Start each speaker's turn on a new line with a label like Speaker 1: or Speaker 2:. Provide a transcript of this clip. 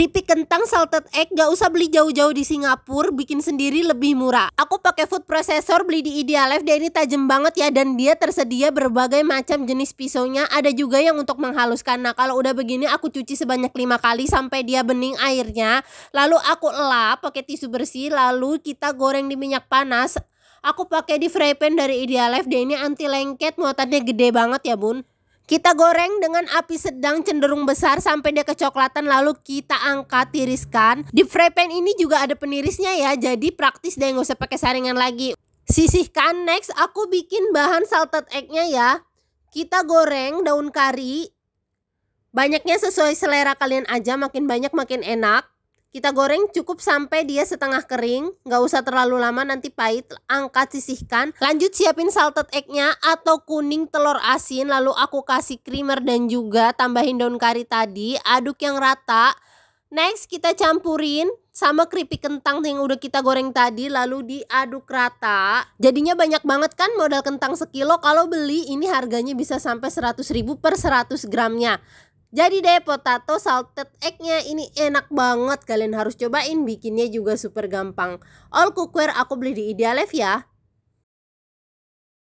Speaker 1: Keripik kentang salted egg gak usah beli jauh-jauh di Singapura, bikin sendiri lebih murah. Aku pakai food processor beli di Idealife, dia ini tajam banget ya dan dia tersedia berbagai macam jenis pisaunya. Ada juga yang untuk menghaluskan. Nah kalau udah begini aku cuci sebanyak lima kali sampai dia bening airnya. Lalu aku lap pakai tisu bersih, lalu kita goreng di minyak panas. Aku pakai di fry pan dari Idealife, dia ini anti lengket, muatannya gede banget ya bun. Kita goreng dengan api sedang cenderung besar sampai dia kecoklatan lalu kita angkat tiriskan. Di fry pan ini juga ada penirisnya ya, jadi praktis deh nggak usah pakai saringan lagi. Sisihkan next aku bikin bahan salted eggnya ya. Kita goreng daun kari. Banyaknya sesuai selera kalian aja, makin banyak makin enak. Kita goreng cukup sampai dia setengah kering, nggak usah terlalu lama nanti pahit, angkat sisihkan. Lanjut siapin salted eggnya atau kuning telur asin, lalu aku kasih creamer dan juga tambahin daun kari tadi, aduk yang rata. Next kita campurin sama keripik kentang yang udah kita goreng tadi lalu diaduk rata. Jadinya banyak banget kan modal kentang sekilo kalau beli ini harganya bisa sampai 100 ribu per 100 gramnya. Jadi deh potato salted eggnya ini enak banget kalian harus cobain bikinnya juga super gampang. All cookware aku beli di Idealife ya.